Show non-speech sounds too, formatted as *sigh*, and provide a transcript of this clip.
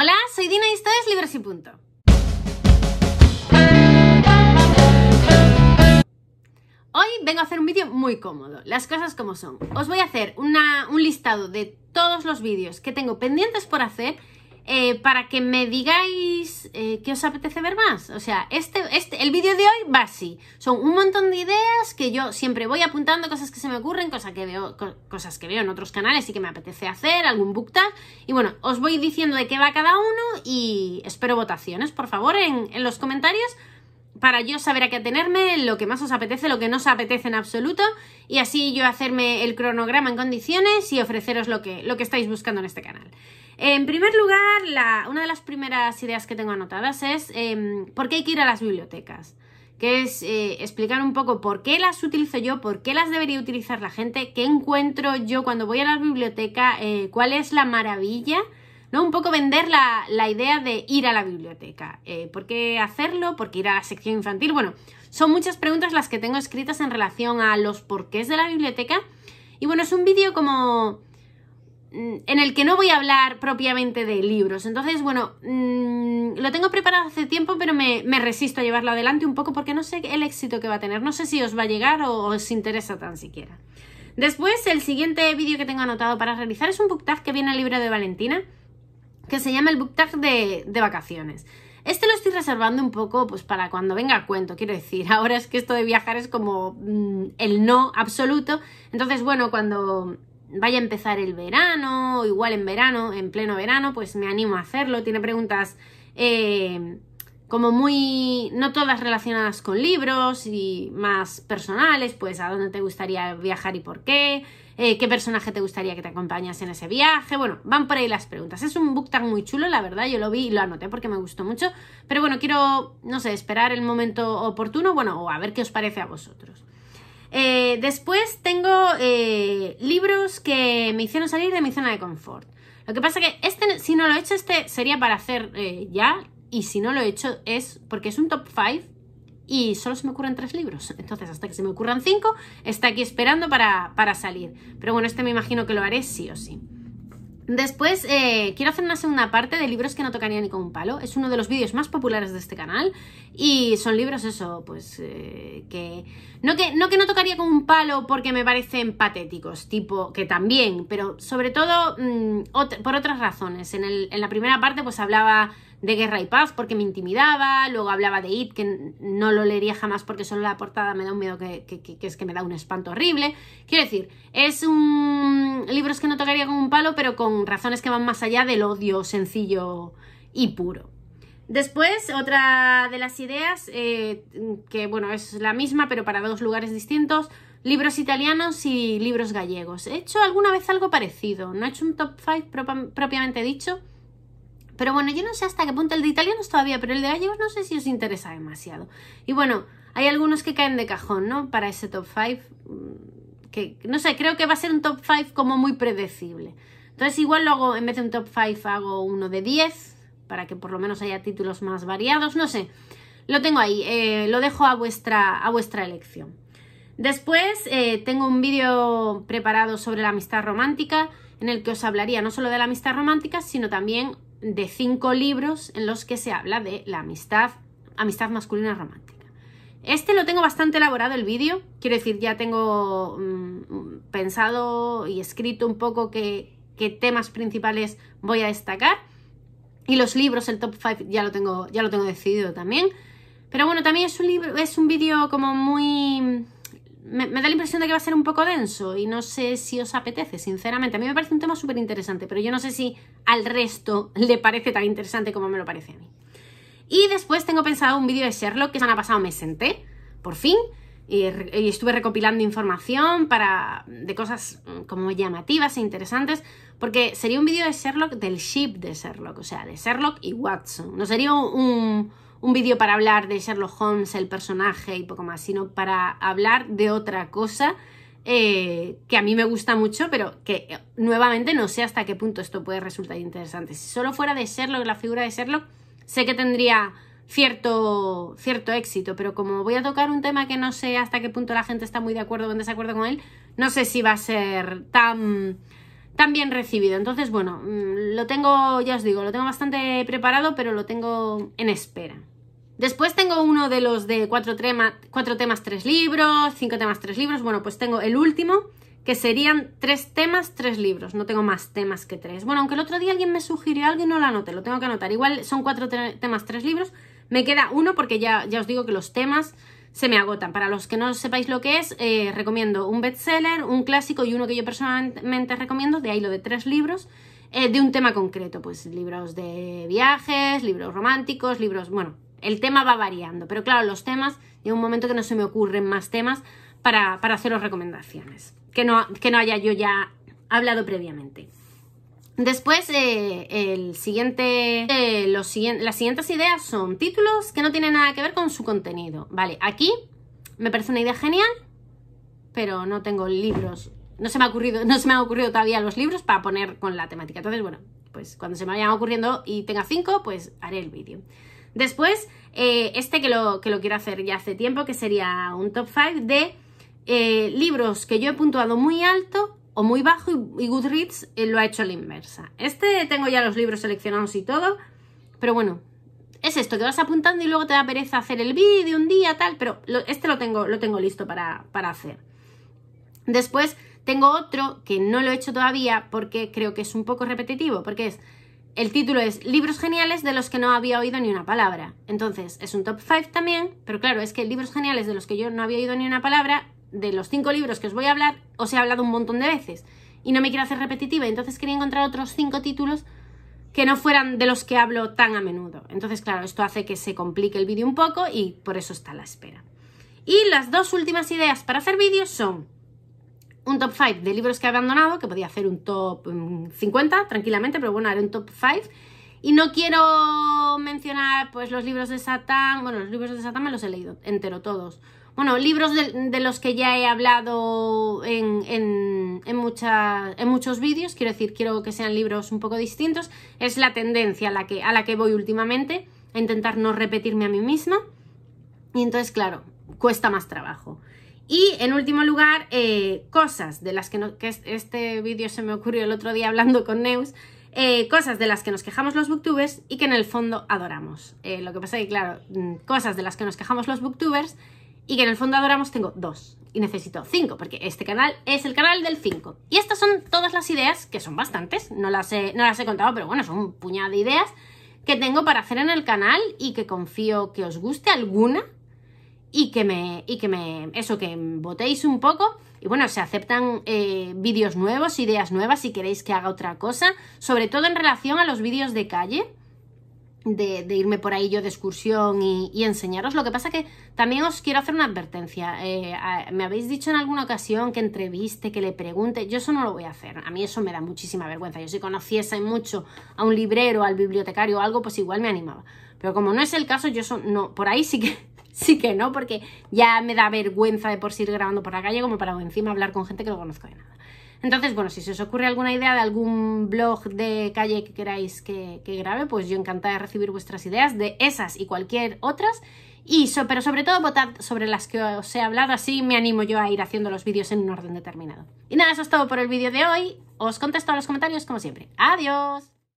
Hola, soy Dina y esto es Libros y Punto. Hoy vengo a hacer un vídeo muy cómodo, las cosas como son. Os voy a hacer un listado de todos los vídeos que tengo pendientes por hacer eh, para que me digáis eh, qué os apetece ver más. O sea, este, este, el vídeo de hoy va así. Son un montón de ideas que yo siempre voy apuntando, cosas que se me ocurren, cosas que veo, cosas que veo en otros canales y que me apetece hacer, algún book Y bueno, os voy diciendo de qué va cada uno y espero votaciones, por favor, en, los comentarios para yo saber a qué atenerme, lo que más os apetece, lo que no os apetece en absoluto, y así yo hacerme el cronograma en condiciones y ofreceros lo que, lo que estáis buscando en este canal. En primer lugar, una de las primeras ideas que tengo anotadas es em, por qué hay que ir a las bibliotecas, que es eh, explicar un poco por qué las utilizo yo, por qué las debería utilizar la gente, qué encuentro yo cuando voy a la biblioteca, eh, cuál es la maravilla. ¿no? Un poco vender la, idea de ir a la biblioteca. Eh, ¿Por qué hacerlo? ¿Por qué ir a la sección infantil? Bueno, son muchas preguntas las que tengo escritas en relación a los porqués de la biblioteca. Y bueno, es un vídeo como Mm, en el que no voy a hablar propiamente de libros. Entonces, bueno, mm, lo tengo preparado hace tiempo, pero me, resisto a llevarlo adelante un poco porque no sé el éxito que va a tener. No sé si os va a llegar o os interesa tan siquiera. Después, el siguiente vídeo que tengo anotado para realizar es un book que viene al libro de Valentina, que se llama el book de, vacaciones. Este lo estoy reservando un poco pues para cuando venga a cuento, quiero decir. *laughs* Ahora es que esto de viajar es como mm, el no absoluto. Entonces, bueno, cuando vaya a empezar el verano, o igual en verano, en pleno verano, pues me animo a hacerlo. Tiene preguntas eh, como muy, no todas relacionadas con libros y más personales, pues a dónde te gustaría viajar y por qué, eh, qué personaje te gustaría que te acompañase en ese viaje, bueno, van por ahí las preguntas. Es un book tag muy chulo, la verdad, yo lo vi y lo anoté porque me gustó mucho, pero bueno, quiero, no sé, esperar el momento oportuno, bueno, o a ver qué os parece a vosotros. Eh, después tengo eh, libros que me hicieron salir de mi zona de confort. Lo que pasa que este, si no lo he hecho, este sería para hacer eh, ya. Y si no lo he hecho es porque es un top 5 y solo se me ocurren tres libros. *laughs* Entonces, hasta que se me ocurran cinco, está aquí esperando para, para salir. Pero bueno, este me imagino que lo haré sí o sí. Después eh, quiero hacer una segunda parte de libros que no tocaría ni con un palo. Es uno de los vídeos más populares de este canal y son libros eso, pues eh, que, no que no que no tocaría con un palo porque me parecen patéticos, tipo que también, pero sobre todo mm, por otras razones. En, el, en la primera parte pues hablaba de Guerra y Paz porque me intimidaba, luego hablaba de It, que no lo leería jamás porque solo la portada me da un miedo que, es que me da un espanto horrible. Quiero decir, es un libro que no tocaría con un palo, pero con razones que van más allá del odio sencillo y puro. Después, otra de las ideas, eh, que bueno, es la misma, pero para dos lugares distintos, libros italianos y libros gallegos. He hecho alguna vez algo parecido, no he hecho un top 5 propiamente dicho, pero bueno, yo no sé hasta qué punto el de italianos todavía, pero el de gallegos no sé si os interesa demasiado. Y bueno, hay algunos que caen de cajón, ¿no? Para ese top 5, mm, que no sé, creo que va a ser un top 5 como muy predecible. Entonces igual luego en vez de un top 5 hago uno de 10, para que por lo menos haya títulos más variados, no sé. Lo tengo ahí, eh, lo dejo a vuestra, a vuestra elección. Después eh, tengo un vídeo preparado sobre la amistad romántica en el que os hablaría no solo de la amistad romántica, sino también de cinco libros en los que se habla de la amistad, amistad masculina romántica. Este lo tengo bastante elaborado el vídeo, quiero decir, ya tengo mm, pensado y escrito un poco qué, qué temas principales voy a destacar. Y los libros, el top 5, ya lo tengo, ya lo tengo decidido también. Pero bueno, también es un libro, es un vídeo como muy me, da la impresión de que va a ser un poco denso y no sé si os apetece, sinceramente. A mí me parece un tema súper interesante, pero yo no sé si al resto le parece tan interesante como me lo parece a mí. Y después tengo pensado un vídeo de Sherlock que semana pasado me senté, por fin, y, estuve recopilando información para, de cosas mm, como llamativas e interesantes, porque sería un vídeo de Sherlock del ship de Sherlock, o sea, de Sherlock y Watson. No sería un un vídeo para hablar de Sherlock Holmes, el personaje y poco más, sino para hablar de otra cosa eh, que a mí me gusta mucho, pero que eh, nuevamente no sé hasta qué punto esto puede resultar interesante. Si solo fuera de Sherlock, la figura de Sherlock, sé que tendría cierto, cierto éxito, pero como voy a tocar un tema que no sé hasta qué punto la gente está muy de acuerdo o en desacuerdo con él, no sé si va a ser tan también recibido. Entonces, bueno, mm, lo tengo, ya os digo, lo tengo bastante preparado, pero lo tengo en espera. Después tengo uno de los de cuatro, cuatro temas, tres libros, cinco temas, tres libros. Bueno, pues tengo el último, que serían tres temas, tres libros. No tengo más temas que tres. Bueno, aunque el otro día alguien me sugirió Y no lo anote... lo tengo que anotar. Igual son cuatro temas, tres libros. Me queda uno porque ya, ya os digo que los temas se me agotan. Para los que no sepáis lo que es, eh, recomiendo un bestseller, un clásico y uno que yo personalmente recomiendo, de ahí lo de tres libros, eh, de un tema concreto, pues libros de viajes, libros románticos, libros, bueno, el tema va variando, pero claro, los temas, llega un momento que no se me ocurren más temas para, para haceros recomendaciones, que no, que no haya yo ya hablado previamente. Después, eh, siguiente, eh, las siguientes ideas son títulos que no tienen nada que ver con su contenido. Vale, aquí me parece una idea genial, pero no tengo libros. No se me ha ocurrido, no se me han ocurrido todavía los libros para poner con la temática. Entonces, bueno, pues cuando se me vayan ocurriendo y tenga cinco, pues haré el vídeo. Después, eh, este que lo, que lo quiero hacer ya hace tiempo, que sería un top 5 de eh, libros que yo he puntuado muy alto o muy bajo y Goodreads eh, lo ha hecho a la inversa. Este tengo ya los libros seleccionados y todo, pero bueno, es esto, que vas apuntando y luego te da pereza hacer el vídeo un día, tal, pero este lo tengo, lo tengo listo para, para, hacer. Después tengo otro que no lo he hecho todavía porque creo que es un poco repetitivo, porque es, el título es Libros geniales de los que no había oído ni una palabra. Entonces, es un top 5 también, pero claro, es que libros geniales de los que yo no había oído ni una palabra de los cinco libros que os voy a hablar, os he hablado un montón de veces y no me quiero hacer repetitiva, entonces quería encontrar otros cinco títulos que no fueran de los que hablo tan a menudo. Entonces, claro, esto hace que se complique el vídeo un poco y por eso está la espera. Y las dos últimas ideas para hacer vídeos son un top 5 de libros que he abandonado, que podía hacer un top 50 mm, tranquilamente, pero bueno, era un top 5. Y no quiero mencionar pues los libros de Satán, bueno, los libros de Satán me los he leído entero todos. Bueno, libros de, los que ya he hablado en, muchos vídeos, quiero decir, quiero que sean libros un poco distintos, es la tendencia a la que, a la que voy últimamente, a intentar no repetirme a mí misma. Y entonces, claro, cuesta más trabajo. Y en último lugar, eh, cosas de las que, este vídeo se me ocurrió el otro día hablando con Neus, eh, cosas de las que nos quejamos los booktubers y que en el fondo adoramos. Eh, lo que pasa es que, claro, mm, cosas de las que nos quejamos los booktubers y que en el fondo adoramos tengo dos y necesito cinco, porque este canal es el canal del cinco. Y estas son todas las ideas, que son bastantes, no las, he, no las he contado, pero bueno, son un puñado de ideas que tengo para hacer en el canal y que confío que os guste alguna y que me, y que me, eso, que votéis un poco. Y bueno, se aceptan eh, vídeos nuevos, ideas nuevas, si queréis que haga otra cosa, sobre todo en relación a los vídeos de calle de, irme por ahí yo de excursión y, enseñaros. Lo que pasa que también os quiero hacer una advertencia. Eh, me habéis dicho en alguna ocasión que entreviste, que le pregunte. Yo eso no lo voy a hacer. A mí eso me da muchísima vergüenza. Yo si conociese mucho a un librero, al bibliotecario o algo, pues igual me animaba. Pero como no es el caso, yo eso no. Por ahí sí que *laughs* sí que no, porque ya me da vergüenza de por sí ir grabando por la calle como para encima hablar con gente que no conozco de nada. Entonces, bueno, si se os ocurre alguna idea de algún blog de calle que queráis que, grabe, pues yo encantada de recibir vuestras ideas de esas y cualquier otras. Y pero sobre todo votad sobre las que os he hablado, así me animo yo a ir haciendo los vídeos en un orden determinado. Y nada, eso es todo por el vídeo de hoy. Os contesto a los comentarios como siempre. ¡Adiós!